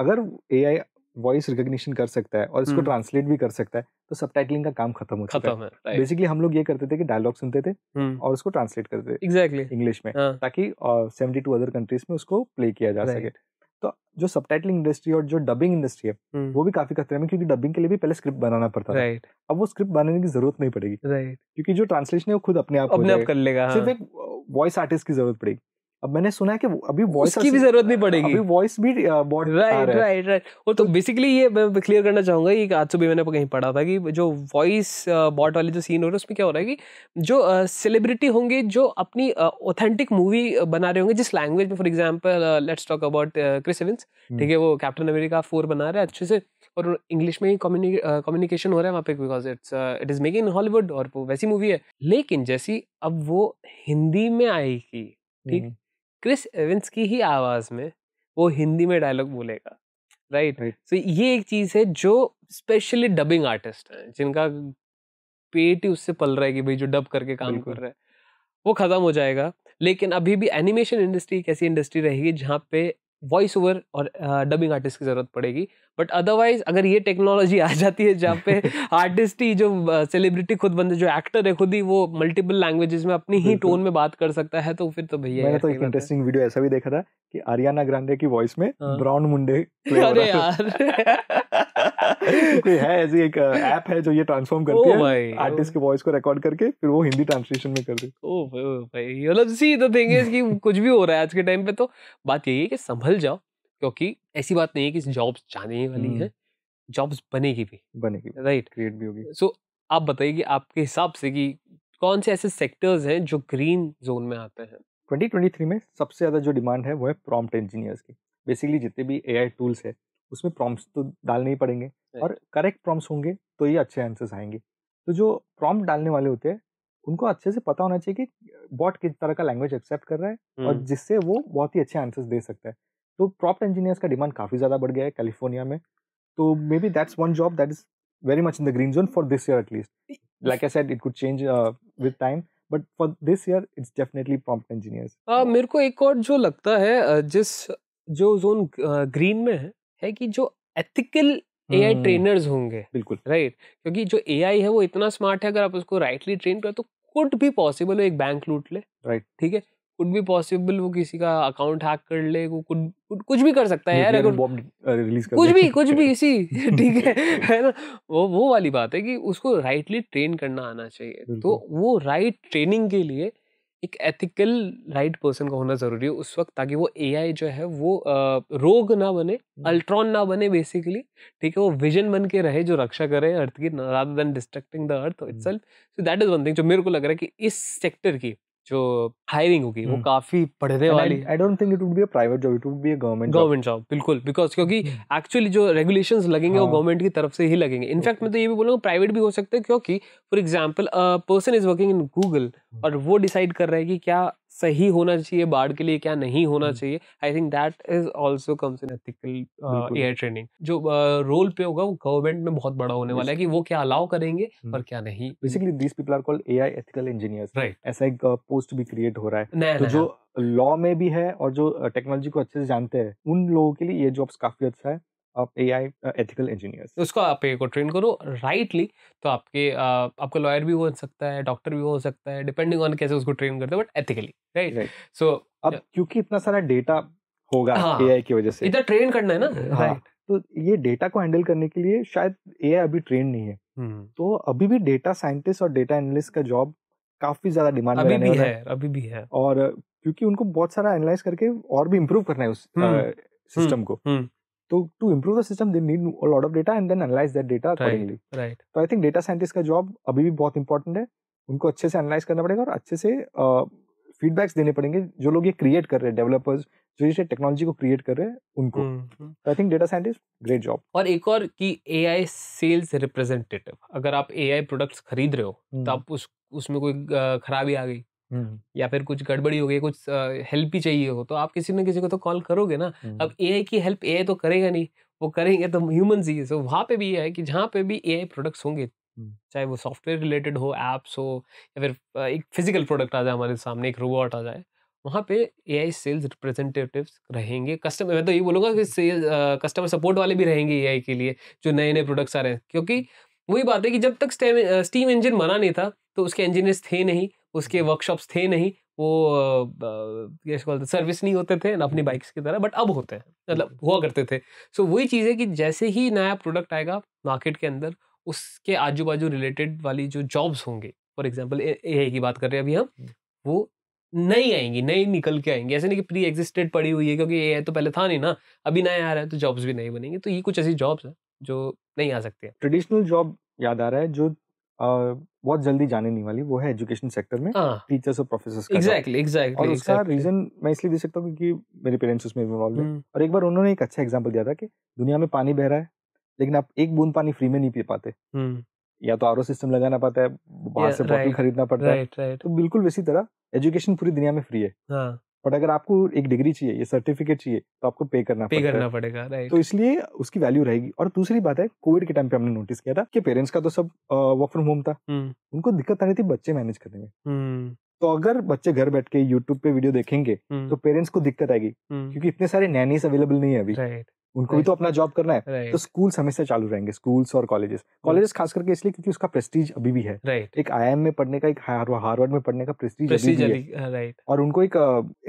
Speaker 2: अगर ए वॉइस रिकग्निशन कर सकता है और इसको ट्रांसलेट हम्म। भी कर सकता है तो सब का काम खत्म हो चुका है बेसिकली हम लोग ये करते थे कि डायलॉग सुनते थे हम्म। और उसको ट्रांसलेट करते थे एग्जैक्टली इंग्लिश में हाँ। ताकि सेवेंटी टू अदर कंट्रीज में उसको प्ले किया जा सके तो जो सब इंडस्ट्री और जो डबिंग इंडस्ट्री है हम्म। वो भी काफी खतरे में क्योंकि डबिंग के लिए भी पहले स्क्रिप्ट बनाना पड़ता है अब वो स्क्रिप्ट बनाने की जरूरत नहीं पड़ेगी क्योंकि जो ट्रांसलेशन है वो खुद अपने आप अपने आप कर लेगा हाँ। सिर्फ एक वॉइस आर्टिस्ट की जरूरत पड़ेगी अब मैंने सुना है कि अभी वॉइस की भी जरूरत नहीं पड़ेगी अभी वॉइस भी बॉट राइट राइट राइट वो तो बेसिकली
Speaker 1: तो- ये मैं क्लियर करना चाहूंगा ये आज सुबह मैंने कहीं पढ़ा था कि जो वॉइस बॉट वाले जो सीन हो रहा है उसमें क्या हो रहा है कि जो सेलिब्रिटी होंगे जो अपनी ऑथेंटिक मूवी बना रहे होंगे जिस लैंग्वेज में for example let's talk about Chris Evans ठीक है वो कैप्टन अमेरिका फोर बना रहे हैं अच्छे से और इंग्लिश में ही कम्युनिकेशन हो रहा है वहाँ पे because it's it is make in Hollywood और वो वैसी मूवी है लेकिन जैसी अब वो हिंदी में आएगी ठीक हम्म। क्रिस एवेंस की ही आवाज़ में वो हिंदी में डायलॉग बोलेगा राइट सो तो ये एक चीज़ है जो स्पेशली डबिंग आर्टिस्ट हैं जिनका पेट ही उससे पल रहा है कि भाई जो डब करके काम कर रहा है वो ख़त्म हो जाएगा लेकिन अभी भी एनिमेशन इंडस्ट्री एक ऐसी इंडस्ट्री रहेगी जहाँ पे वॉइस ओवर और डबिंग आर्टिस्ट की ज़रूरत पड़ेगी बट अदरवाइज अगर ये टेक्नोलॉजी आ जाती है जहाँ पे आर्टिस्ट [LAUGHS] ही जो सेलिब्रिटी खुद बंदे जो एक्टर है खुद ही वो मल्टीपल लैंग्वेजेस में अपनी ही टोन में बात कर सकता है तो फिर तो भैया मैंने तो एक
Speaker 2: इंटरेस्टिंग वीडियो ऐसा भी देखा था कि आरियाना ग्रांडे की वॉइस में ब्राउन हाँ। मुंडे अरे यार [LAUGHS] है ऐसी एक ऐप [LAUGHS] है जो ये ट्रांसफॉर्म करती oh, है आर्टिस्ट oh. के वॉइस को रिकॉर्ड करके फिर वो हिंदी ट्रांसलेशन में कर दे
Speaker 1: ओ oh, oh, भाई मतलब सी द थिंग इज कि कुछ भी हो रहा है आज के टाइम पे तो बात यही है कि संभल जाओ क्योंकि ऐसी बात नहीं है कि जॉब्स जाने वाली हम्म। है जॉब्स बनेगी भी बनेगी राइट क्रिएट भी होगी सो आप बताइए कि आपके हिसाब से कि कौन से ऐसे सेक्टर्स हैं जो ग्रीन जोन में आते हैं
Speaker 2: 2023 में सबसे ज़्यादा जो डिमांड है वो है प्रॉम्प्ट इंजीनियर्स की बेसिकली जितने भी ए टूल्स है उसमें प्रॉम्प्ट तो डालने ही पड़ेंगे और करेक्ट प्रॉम्प्ट होंगे तो ये अच्छे आंसर्स आएंगे तो जो प्रॉम्प्ट डालने वाले होते हैं उनको अच्छे से पता होना चाहिए कि बॉट किस तरह का लैंग्वेज एक्सेप्ट कर रहा है और हम्म। जिससे वो बहुत ही अच्छे आंसर्स दे सकता है तो प्रॉम्प्ट इंजीनियर्स का डिमांड काफ़ी ज़्यादा बढ़ गया है कैलिफोर्निया में तो maybe that's one job that is very much in the green zone for this year at least like I said it could change with time but for this year it's definitely prompt engineers
Speaker 1: मेरे को एक और जो लगता है uh, जिस जो zone green uh, में है है कि जो एथिकल ए आई ट्रेनर्स होंगे बिल्कुल राइट right? क्योंकि जो ए आई है वो इतना स्मार्ट है अगर आप उसको राइटली ट्रेन करें तो कुड भी पॉसिबल हो एक बैंक लूट ले राइट right. ठीक है कुड भी पॉसिबल वो किसी का अकाउंट हैक कर ले वो कुछ कुछ भी कर सकता है यार अगर रिलीज uh, कर कुछ भी कुछ भी इसी [LAUGHS] [LAUGHS] ठीक है है ना वो वो वाली बात है कि उसको राइटली ट्रेन करना आना चाहिए तो वो राइट ट्रेनिंग के लिए एक एथिकल राइट पर्सन का होना ज़रूरी है उस वक्त ताकि वो ए जो है वो रोग ना बने अल्ट्रॉन ना बने बेसिकली ठीक है वो विजन बन के रहे जो रक्षा करे अर्थ की rather than destructing the earth it so that is one thing जो मेरे को लग रहा है कि इस सेक्टर की जो हायरिंग होगी वो हम्म। काफी पढ़ने वाली
Speaker 2: I don't think it would be a private job it would be a government government
Speaker 1: job बिल्कुल बिकॉज क्योंकि एक्चुअली हम्म। जो रेगुलेशंस लगेंगे वो गवर्नमेंट हाँ। की तरफ से ही लगेंगे इनफैक्ट मैं तो ये भी बोलूँगा प्राइवेट भी हो सकते हैं क्योंकि for example person is working in Google और वो डिसाइड कर रहा है कि क्या सही होना चाहिए बाढ़ के लिए क्या नहीं होना चाहिए I think that is also comes in ethical AI training जो रोल uh, पे होगा वो गवर्नमेंट में बहुत बड़ा होने वाला है कि वो क्या अलाउ करेंगे और क्या नहीं
Speaker 2: basically this people are called AI ethical engineers right ऐसा एक पोस्ट uh, भी क्रिएट हो रहा है नहीं, तो नहीं, जो लॉ में भी है और जो टेक्नोलॉजी uh, को अच्छे से जानते हैं उन लोगों के लिए ये जॉब्स काफी अच्छा है आप ए आई एथिकल इंजीनियर्स
Speaker 1: उसको आप एक को ट्रेन करो राइटली तो आपके आपका लॉयर भी हो सकता है डॉक्टर भी हो सकता है डिपेंडिंग ऑन कैसे उसको ट्रेन करते हो बट एथिकली राइट सो अब
Speaker 2: क्योंकि इतना सारा डेटा होगा हाँ, एआई की वजह से इधर
Speaker 1: ट्रेन करना है ना हाँ,
Speaker 2: तो ये डेटा को हैंडल करने के लिए शायद ए अभी ट्रेन नहीं है हम्म। तो अभी भी डेटा साइंटिस्ट और डेटा एनालिस्ट का जॉब काफी ज्यादा डिमांड अभी भी है अभी भी है और क्योंकि उनको बहुत सारा एनालाइज करके और भी इम्प्रूव करना है उस सिस्टम हम्म। हम्म। को तो to improve the system they need a lot of data and then analyse that data accordingly right तो आई थिंक डेटा साइंटिस्ट का जॉब अभी भी बहुत इंपॉर्टेंट है उनको अच्छे से एनालाइज करना पड़ेगा और अच्छे से फीडबैक्स uh, देने पड़ेंगे जो लोग ये क्रिएट कर रहे हैं डेवलपर्स जो इसे टेक्नोलॉजी को क्रिएट कर रहे हैं उनको I think data scientist great job
Speaker 1: और एक और कि एआई सेल्स रिप्रेजेंटेटिव अगर आप एआई प्रोडक्ट्स खरीद रहे हो हम्म। तो आप उस उसमें कोई खराबी आ गई हम्म। या फिर कुछ गड़बड़ी हो गई कुछ हेल्प ही चाहिए हो तो आप किसी न किसी को तो कॉल करोगे ना अब ए हम्म। की हेल्प ए तो करेगा नहीं वो करेंगे तो ह्यूमन ही सो वहाँ पे भी ये है कि जहाँ पे भी ए प्रोडक्ट्स होंगे हम्म। चाहे वो सॉफ्टवेयर रिलेटेड हो ऐप्स हो या फिर एक फिजिकल प्रोडक्ट आ जाए हमारे सामने एक रोबोट आ जाए वहाँ पे ए आई सेल्स रिप्रेजेंटेटिव्स रहेंगे कस्टमर मैं तो ये बोलूँगा कि सेल्स कस्टमर सपोर्ट वाले भी रहेंगे ए के लिए जो नए नए प्रोडक्ट्स आ रहे हैं क्योंकि वही बात है कि जब तक स्टीम इंजन बना नहीं था तो उसके इंजीनियर्स थे नहीं उसके वर्कशॉप्स थे नहीं वो बोलते सर्विस नहीं होते थे ना अपनी बाइक्स हम्म। की तरह बट अब होते हैं मतलब हम्म। हुआ करते थे सो so, वही चीज़ है कि जैसे ही नया प्रोडक्ट आएगा मार्केट के अंदर उसके आजू बाजू रिलेटेड वाली जो जॉब्स होंगे फॉर एग्जाम्पल ए की बात कर रहे हैं अभी हम हम्म। वो नई आएंगी नई निकल के आएंगी ऐसे नहीं कि प्री एग्जिस्टेड पड़ी हुई है क्योंकि ये है तो पहले था नहीं ना अभी नया आ रहा है तो जॉब्स भी नहीं बनेंगे तो ये कुछ ऐसी जॉब्स हैं जो नहीं आ सकती है
Speaker 2: ट्रेडिशनल जॉब याद आ रहा है जो बहुत जल्दी जाने नहीं वाली वो है एजुकेशन सेक्टर में हाँ। टीचर्स और प्रोफेसर एग्जैक्टली एग्जैक्टली और उसका रीजन मैं इसलिए दे सकता हूँ क्योंकि मेरे पेरेंट्स उसमें इन्वॉल्व है हम्म। और एक बार उन्होंने एक अच्छा एग्जाम्पल दिया था कि दुनिया में पानी बह रहा है लेकिन आप एक बूंद पानी फ्री में नहीं पी पाते हम्म। या तो आर सिस्टम लगाना पड़ता है बाहर से बॉटल खरीदना पड़ता है तो बिल्कुल वैसी तरह एजुकेशन पूरी दुनिया में फ्री है हाँ। बट अगर आपको एक डिग्री चाहिए ये सर्टिफिकेट चाहिए तो आपको पे करना पे करना
Speaker 1: पड़ेगा तो
Speaker 2: इसलिए उसकी वैल्यू रहेगी और दूसरी बात है कोविड के टाइम पे हमने नोटिस किया था कि पेरेंट्स का तो सब वर्क फ्रॉम होम था हम्म। उनको दिक्कत आ रही थी बच्चे मैनेज करने में हम्म। तो अगर बच्चे घर बैठ के यूट्यूब पे वीडियो देखेंगे हम्म। तो पेरेंट्स को दिक्कत आएगी क्योंकि इतने सारे नैनीस अवेलेबल नहीं है अभी उनको भी तो अपना जॉब करना है तो स्कूल्स हमेशा चालू रहेंगे स्कूल्स और कॉलेजेस कॉलेजेस खास करके इसलिए क्योंकि उसका प्रेस्टीज अभी भी है एक आई में पढ़ने का एक हार्वर्ड में पढ़ने का प्रेस्टीज अभी भी है हाँ, और उनको एक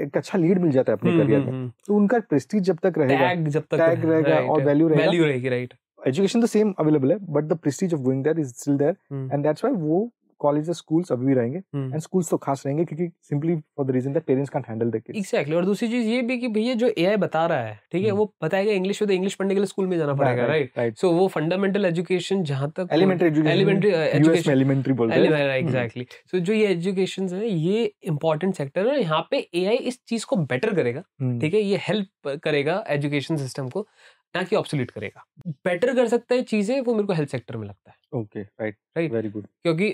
Speaker 2: एक अच्छा लीड मिल जाता है अपने करियर हम्म, हम्म, में हम्म। तो उनका प्रेस्टीज जब तक रहेगा जब तक टैग रहेगा और वैल्यू रहेगा वैल्यू रहेगी राइट एजुकेशन तो सेम अवेलेबल है but the prestige of going there is still there and that's why वो कॉलेज स्कूल्स अभी भी रहेंगे एंड हम्म। स्कूल्स तो खास रहेंगे क्योंकि simply for the reason that parents can't handle the kids
Speaker 1: exactly और दूसरी चीज ये भी कि भैया जो एआई बता रहा है ठीक है हम्म। वो बताएगा इंग्लिश में तो इंग्लिश पढ़ने के लिए स्कूल में जाना पड़ेगा राइट सो वो फंडामेंटल एजुकेशन जहां तक एलिमेंट्री एलिमेंट्री एजुकेशन एलिमेंट्री बोलते हैं एग्जैक्टली हम्म। सो जो ये एजुकेशन है ये इंपॉर्टेंट सेक्टर है यहाँ पे एआई इस चीज को बेटर करेगा ठीक है ये हेल्प करेगा एजुकेशन सिस्टम को ना कि ऑप्सोलीट करेगा बेटर कर सकता है चीज़ें वो मेरे को हेल्थ सेक्टर में
Speaker 2: लगता है okay right right very good
Speaker 1: क्योंकि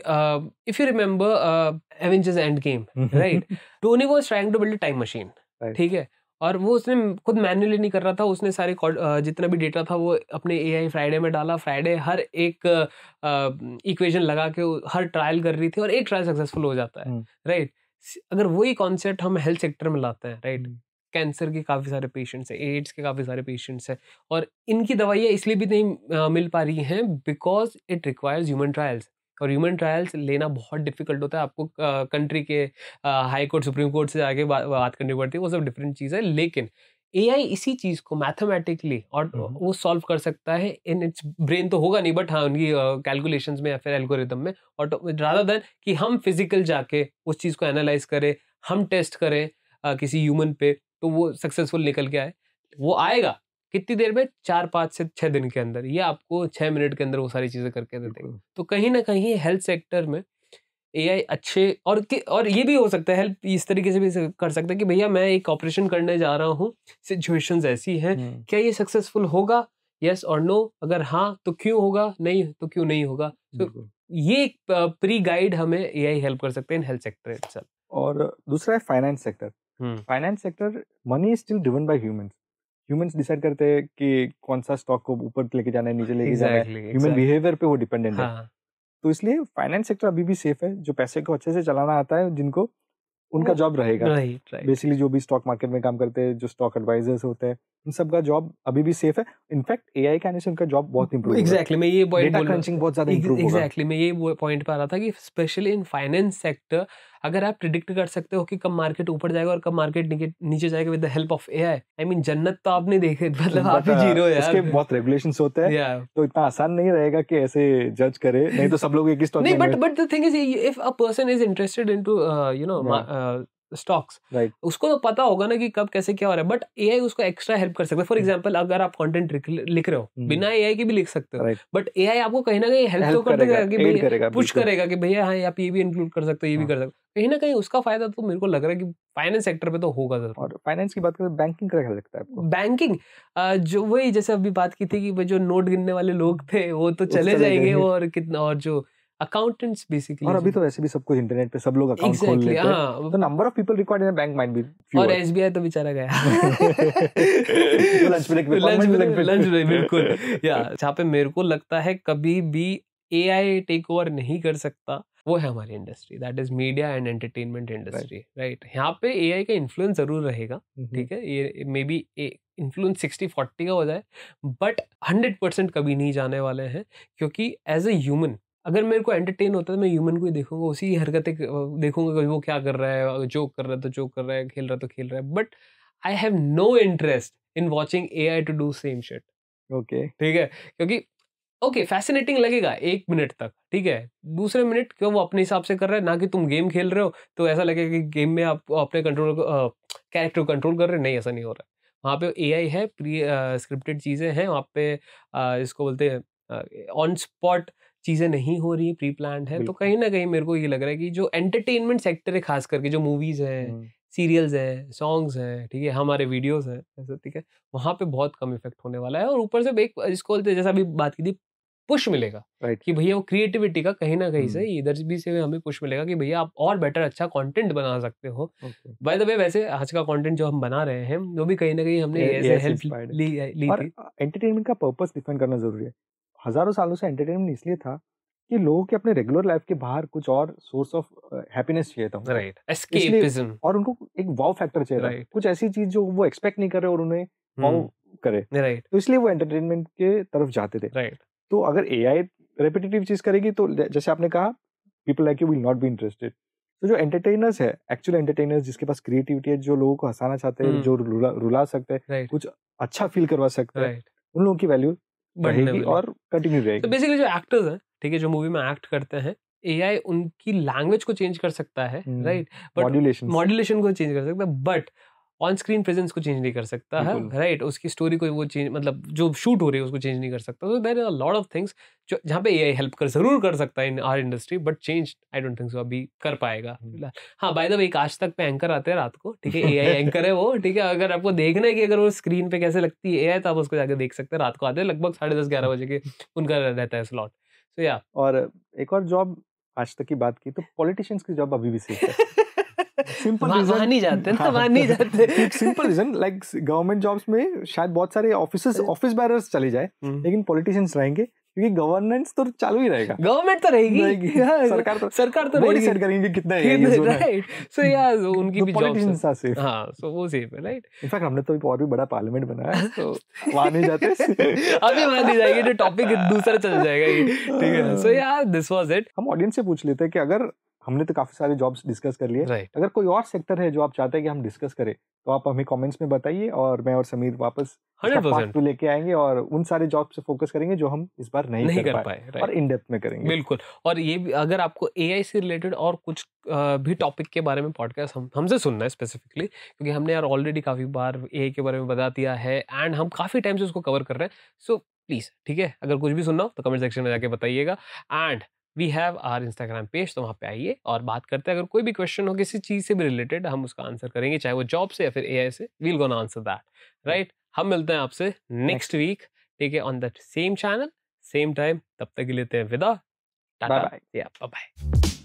Speaker 1: if you Avengers Endgame right Tony was trying to build a time machine ठीक है और वो उसने खुद मैनुअली नहीं कर रहा था उसने सारे uh, जितना भी डेटा था वो अपने फ्राइडे में डाला फ्राइडे हर एक इक्वेशन uh, लगा के हर ट्रायल कर रही थी और एक ट्रायल सक्सेसफुल हो जाता है राइट हम्म। right? अगर वही कॉन्सेप्ट हम हेल्थ सेक्टर में लाते हैं राइट हम्म। कैंसर के काफ़ी सारे पेशेंट्स हैं एड्स के काफ़ी सारे पेशेंट्स हैं और इनकी दवाइयाँ इसलिए भी नहीं मिल पा रही हैं because it requires human trials और ह्यूमन ट्रायल्स लेना बहुत डिफिकल्ट होता है आपको कंट्री के हाई कोर्ट सुप्रीम कोर्ट से जाके बा, बात करनी पड़ती है वो सब डिफरेंट चीज़ है लेकिन ए इसी चीज़ को मैथमेटिकली और वो सॉल्व कर सकता है इन इट्स ब्रेन तो होगा नहीं बट हाँ उनकी कैलकुलेशन में या फिर एल्गोरिदम में और ज़्यादा तो देन कि हम फिजिकल जाके उस चीज़ को एनालाइज करें हम टेस्ट करें किसी ह्यूमन पे तो वो सक्सेसफुल निकल के आए वो आएगा कितनी देर में चार पाँच से छः दिन के अंदर ये आपको छः मिनट के अंदर वो सारी चीज़ें करके दे देंगे तो कहीं ना कहीं हेल्थ सेक्टर में ए अच्छे और कि और ये भी हो सकता है हेल्प इस तरीके से भी कर सकते हैं कि भैया मैं एक ऑपरेशन करने जा रहा हूँ सिचुएशंस ऐसी हैं क्या ये सक्सेसफुल होगा यस और नो अगर हाँ तो क्यों होगा नहीं तो क्यों नहीं होगा तो ये प्री गाइड हमें ए हेल्प कर सकते हैं हेल्थ सेक्टर
Speaker 2: और दूसरा है finance sector
Speaker 1: finance sector
Speaker 2: money is still driven by humans humans decide करते हैं कि कौन सा स्टॉक को ऊपर लेके जाना है नीचे लेके exactly, जाना है ह्यूमन बिहेवियर पे वो डिपेंडेंट हाँ. है तो इसलिए फाइनेंस सेक्टर अभी भी सेफ है जो पैसे को अच्छे से चलाना आता है जिनको उनका जॉब रहेगा बेसिकली जो भी स्टॉक मार्केट में काम करते हैं जो स्टॉक एडवाइजर्स होते हैं इन सब का जॉब अभी भी सेफ है इनफैक्ट ए के आने से उनका जॉब बहुत इंप्रूव एग्जैक्टली मैं ये पॉइंट क्रंचिंग बहुत ज्यादा इंप्रूव एग्जैक्टली
Speaker 1: मैं ये पॉइंट पर आ रहा था कि स्पेशली इन फाइनेंस सेक्टर अगर आप प्रिडिक्ट कर सकते हो कि कब मार्केट ऊपर जाएगा और कब मार्केट नीचे जाएगा with the help of A I I mean Jannat तो आपने देखे मतलब आप ही uh, जीरो रहे यार इसके
Speaker 2: बहुत रेगुलेशन होते हैं yeah. तो इतना आसान नहीं रहेगा कि ऐसे जज करे नहीं तो सब लोग एक ही स्टॉक नहीं but
Speaker 1: but the thing is if a person is interested into you know stocks right. उसको तो पता होगा ना कि कब कैसे क्या हो रहा है बट ए उसको एक्स्ट्रा हेल्प कर सकता है फॉर एग्जाम्पल hmm. अगर आप कॉन्टेंट लिख रहे हो hmm. बिना ए आई के भी लिख सकते हो बट ए आपको कहीं ना कहीं हेल्प तो कर देगा कि भैया पुश करेगा कि भैया हाँ आप ये भी इंक्लूड कर सकते हो ये भी हाँ। कर सकते हो कहीं ना कहीं उसका फायदा तो मेरे को लग रहा है कि फाइनेंस सेक्टर पे तो होगा जरूर और फाइनेंस की बात करें बैंकिंग तो क्या लगता है आपको बैंकिंग जो वही जैसे अभी बात की थी कि जो नोट गिनने वाले लोग थे वो तो, तो चले जाएंगे और कितना और जो अकाउंटेंट्स बेसिकली और अभी तो
Speaker 2: वैसे भी सब कुछ इंटरनेट पे सब लोग अकाउंट exactly, खोल लेते हैं हाँ। तो number of people required in bank might be और एसबीआई तो बेचारा
Speaker 1: गया लंच ब्रेक पे लंच ब्रेक पे लंच ब्रेक बिल्कुल या जहाँ पे मेरे को लगता है कभी भी एआई टेक ओवर नहीं कर सकता वो है हमारी industry that is media and entertainment industry right यहाँ पे एआई का इन्फ्लुएंस जरूर रहेगा ठीक है ये maybe influence sixty forty का हो जाए बट हंड्रेड परसेंट कभी नहीं जाने वाले हैं क्योंकि एज अ ह्यूमन अगर मेरे को एंटरटेन होता है तो मैं ह्यूमन को ही देखूंगा उसी हरकतें देखूंगा कि वो क्या कर रहा है जोक कर रहा है तो जोक कर रहा है खेल रहा है तो खेल रहा है but I have no interest in watching A I to do same shirt okay ठीक है क्योंकि ओके okay, फैसिनेटिंग लगेगा एक मिनट तक ठीक है दूसरे मिनट क्यों वो अपने हिसाब से कर रहा है ना कि तुम गेम खेल रहे हो तो ऐसा लगेगा कि गेम में आप अपने कंट्रोल कैरेक्टर को कंट्रोल कर रहे नहीं ऐसा नहीं हो रहा है वहाँ पे ए आई है प्री स्क्रिप्टेड चीज़ें हैं वहाँ पे आ, इसको बोलते हैं ऑन स्पॉट चीज़ें नहीं हो रही प्री प्लान है तो कहीं ना कहीं मेरे को ये लग रहा है कि जो एंटरटेनमेंट सेक्टर है खास करके जो मूवीज़ है सीरियल्स है सॉन्ग्स है ठीक है हमारे वीडियोस है ऐसे ठीक है वहाँ पे बहुत कम इफेक्ट होने वाला है और ऊपर से एक जिसको जैसा अभी बात की थी पुश मिलेगा right. कि भैया वो क्रिएटिविटी का कहीं ना कहीं से इधर भी से हमें पुश मिलेगा कि भैया आप और बेटर अच्छा कंटेंट बना सकते हो बाय द वे वैसे आज का कंटेंट जो हम बना रहे हैं वो भी कहीं ना कहीं हमने हेल्प ली, ली थी
Speaker 2: एंटरटेनमेंट का पर्पस डिफाइन करना जरूरी है हज़ारों सालों से एंटरटेनमेंट इसलिए था कि लोगों के अपने रेगुलर लाइफ के बाहर कुछ और सोर्स ऑफ हैप्पीनेस चाहिए था राइट एस्केपिज्म और उनको एक वाव फैक्टर चाहिए था कुछ ऐसी चीज जो वो एक्सपेक्ट नहीं कर रहे और उन्हें वाव hmm. करे राइट तो इसलिए वो एंटरटेनमेंट के तरफ जाते थे राइट तो अगर ए आई रेपिटेटिव चीज करेगी तो जैसे आपने कहा people like you will not be interested तो जो एंटरटेनर्स है एक्चुअल एंटरटेनर्स जिसके पास क्रिएटिविटी है जो लोगों को हंसाना चाहते हैं hmm. जो रुला रुला सकते हैं कुछ अच्छा फील करवा सकते हैं उन लोगों की वैल्यू
Speaker 1: बढ़ेगी और
Speaker 2: कंटिन्यू तो रहेगी तो बेसिकली
Speaker 1: जो एक्टर्स हैं ठीक है जो मूवी में एक्ट करते हैं ए उनकी लैंग्वेज को चेंज कर सकता है राइट बट मॉड्यूलेशन को चेंज कर सकता है बट ऑन स्क्रीन प्रेजेंस को चेंज नहीं कर सकता है राइट उसकी स्टोरी को वो चेंज मतलब जो शूट हो रही है उसको चेंज नहीं कर सकता तो there are lot of things जो जहाँ पे ए हेल्प कर जरूर कर सकता है in our industry but change I don't think so अभी कर पाएगा हम्म। हाँ बाय द वे आज तक पे एंकर आते हैं रात को ठीक है ए आई एंकर है वो ठीक है अगर आपको देखना है कि अगर वो स्क्रीन पे कैसे लगती है ए आई तो आप उसको जाकर देख सकते हैं रात को आते हैं लगभग साढ़े दस ग्यारह बजे के [LAUGHS] उनका रहता है स्लॉट
Speaker 2: सो या और एक और जॉब आज तक की बात की तो पॉलिटिशियंस की जॉब अभी भी सीख है [LAUGHS]
Speaker 1: सिंपल रीजन नहीं जाते ना हाँ, वहां नहीं हाँ, जाते simple
Speaker 2: reason like government jobs में शायद बहुत सारे ऑफिसर्स ऑफिस बैरर्स चले जाए हम्म। लेकिन पॉलिटिशियंस रहेंगे क्योंकि गवर्नेंस तो चालू ही रहेगा गवर्नमेंट तो रहेगी हाँ, सरकार तो सरकार तो रहेगी सेट करेंगे कितना है राइट
Speaker 1: सो या उनकी भी पॉलिटिशियंस हां
Speaker 2: सो वो सेफ है राइट इनफैक्ट हमने तो और भी बड़ा पार्लियामेंट बनाया है तो वहां नहीं जाते अभी वहां नहीं जाएंगे जो टॉपिक दूसरा चल जाएगा ये ठीक है so yeah this was it हम ऑडियंस से पूछ लेते हैं कि अगर हमने तो काफ़ी सारे जॉब्स डिस्कस कर लिए right. अगर कोई और सेक्टर है जो आप चाहते हैं कि हम डिस्कस करें तो आप हमें कमेंट्स में बताइए और मैं और समीर वापस टू लेके आएंगे और उन सारे जॉब से फोकस करेंगे जो हम इस बार नहीं, नहीं कर, कर पाए और इन डेप्थ में करेंगे
Speaker 1: बिल्कुल और ये भी अगर आपको ए से रिलेटेड और कुछ भी टॉपिक के बारे में पॉडकास्ट हम हमसे सुनना है स्पेसिफिकली क्योंकि हमने यार ऑलरेडी काफ़ी बार ए के बारे में बता दिया है एंड हम काफ़ी टाइम से उसको कवर कर रहे हैं सो प्लीज़ ठीक है अगर कुछ भी सुनना हो तो कमेंट सेक्शन में जाके बताइएगा and we have our Instagram page तो वहाँ पे आइए और बात करते हैं अगर कोई भी क्वेश्चन हो किसी चीज़ से भी रिलेटेड हम उसका आंसर करेंगे चाहे वो जॉब से या फिर ए से we'll gonna answer that right हम मिलते हैं आपसे नेक्स्ट वीक ठीक है on that same channel same time तब तक के लेते हैं विदा बाय बाय